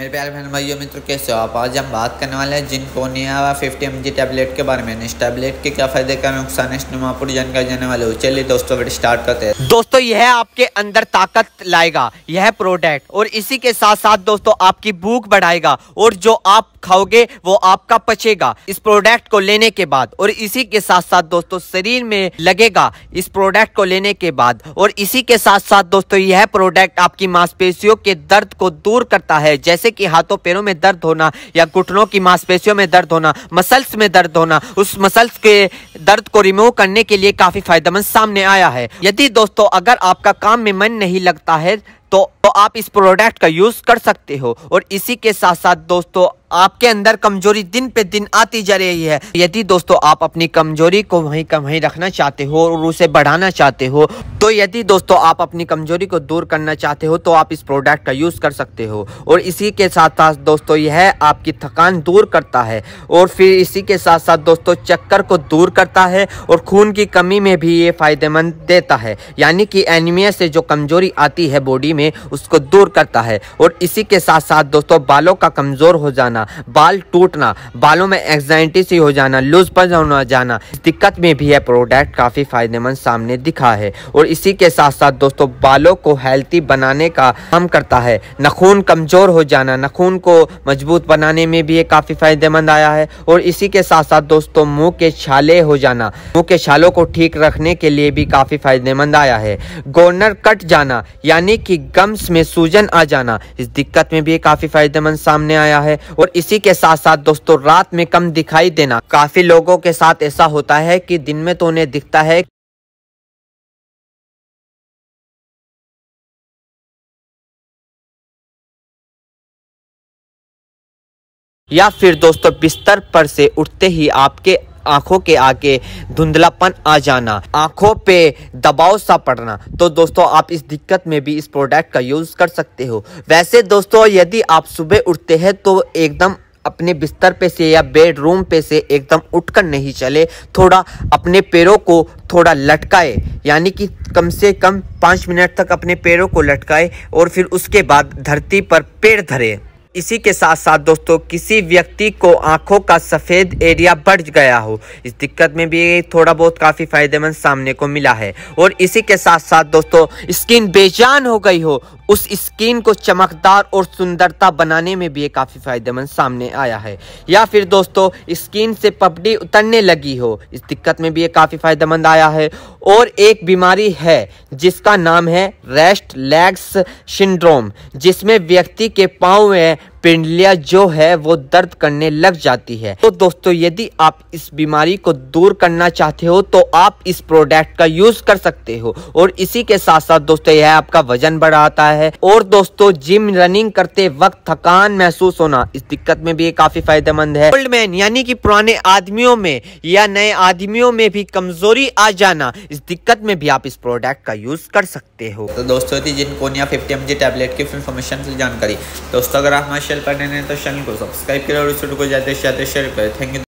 मेरे प्यारे बहन भाइयों मित्रों कैसे हो आप आज हम बात करने वाले हैं नहीं जिनकोनिया फिफ्टी एम जी टैबलेट के बारे में इस टैबलेट के क्या फायदे क्या नुकसान है नुमापुर जानकारी जाने वाले हो चलिए दोस्तों फिर स्टार्ट करते हैं दोस्तों यह आपके अंदर ताकत लाएगा यह प्रोडक्ट और इसी के साथ साथ दोस्तों आपकी भूख बढ़ाएगा और जो आप खाओगे वो आपका पचेगा इस प्रोडक्ट को लेने के बाद और इसी के साथ साथ दोस्तों शरीर में लगेगा इस प्रोडक्ट को लेने के बाद और इसी के साथ साथ दोस्तों यह प्रोडक्ट आपकी मांसपेशियों के दर्द को दूर करता है जैसे कि हाथों पैरों में दर्द होना या घुटनों की मांसपेशियों में दर्द होना मसल्स में दर्द होना उस मसल्स के दर्द को रिमूव करने के लिए काफी फायदेमंद सामने आया है यदि दोस्तों अगर आपका काम में मन नहीं लगता है तो, तो आप इस प्रोडक्ट का यूज कर सकते हो और इसी के साथ साथ दोस्तों आपके अंदर कमजोरी दिन पे दिन आती जा रही है यदि दोस्तों आप अपनी कमजोरी को वहीं का वहीं रखना चाहते हो और उसे बढ़ाना चाहते हो तो यदि दोस्तों आप अपनी कमजोरी को दूर करना चाहते हो तो आप इस प्रोडक्ट का यूज़ कर सकते हो और इसी के साथ साथ दोस्तों यह आपकी थकान दूर करता है और फिर इसी के साथ साथ दोस्तों चक्कर को दूर करता है और खून की कमी में भी ये फ़ायदेमंद देता है यानी कि एनीमिया से जो कमजोरी आती है बॉडी में उसको दूर करता है और इसी के साथ साथ दोस्तों बालों का कमज़ोर हो जाना जाना बाल टूटना बालों में एग्जाइटी सी हो जाना लूज पर होना जाना दिक्कत में भी यह प्रोडक्ट काफ़ी फायदेमंद सामने दिखा है और इसी के साथ साथ दोस्तों बालों को हेल्थी बनाने का काम करता है नखून कमज़ोर हो जाना नखून को मजबूत बनाने में भी ये काफ़ी फायदेमंद आया है और इसी के साथ साथ दोस्तों मुंह के छाले हो जाना मुंह के छालों को ठीक रखने के लिए भी काफ़ी फायदेमंद आया है गोर्नर कट जाना यानी कि गम्स में सूजन आ जाना इस दिक्कत में भी ये काफ़ी फायदेमंद सामने आया है और इसी के साथ साथ दोस्तों रात में कम दिखाई देना काफी लोगों के साथ ऐसा होता है कि दिन में तो उन्हें दिखता है या फिर दोस्तों बिस्तर पर से उठते ही आपके आंखों के आगे धुंधलापन आ जाना आंखों पे दबाव सा पड़ना तो दोस्तों आप इस दिक्कत में भी इस प्रोडक्ट का यूज़ कर सकते हो वैसे दोस्तों यदि आप सुबह उठते हैं तो एकदम अपने बिस्तर पे से या बेडरूम पे से एकदम उठकर नहीं चले थोड़ा अपने पैरों को थोड़ा लटकाए यानी कि कम से कम पाँच मिनट तक अपने पैरों को लटकाए और फिर उसके बाद धरती पर पेड़ धरे इसी के साथ साथ दोस्तों किसी व्यक्ति को आंखों का सफ़ेद एरिया बढ़ गया हो इस दिक्कत में भी थोड़ा बहुत काफ़ी फ़ायदेमंद सामने को मिला है और इसी के साथ साथ दोस्तों स्किन बेजान हो गई हो उस स्किन को चमकदार और सुंदरता बनाने में भी ये काफ़ी फ़ायदेमंद सामने आया है या फिर दोस्तों स्किन से पपड़ी उतरने लगी हो इस दिक्कत में भी ये काफ़ी फ़ायदेमंद आया है और एक बीमारी है जिसका नाम है रेस्ट लेग्स सिंड्रोम जिसमें व्यक्ति के पाँव में पिंडलिया जो है वो दर्द करने लग जाती है तो दोस्तों यदि आप इस बीमारी को दूर करना चाहते हो तो आप इस प्रोडक्ट का यूज कर सकते हो और इसी के साथ साथ दोस्तों यह आपका वजन बढ़ाता है और दोस्तों जिम रनिंग करते वक्त थकान महसूस होना इस दिक्कत में भी ये काफी फायदेमंद है ओल्ड मैन यानी कि पुराने आदमियों में या नए आदमियों में भी कमजोरी आ जाना इस दिक्कत में भी आप इस प्रोडक्ट का यूज कर सकते हो तो दोस्तों जिनकोनिया फिफ्टी एम टेबलेट की इन्फॉर्मेशन जानकारी दोस्तों अगर आप हमारे ऑफिशियल पढ़ने तो चैनल को सब्सक्राइब करें और इस वीडियो को ज़्यादा से ज़्यादा शेयर करें थैंक यू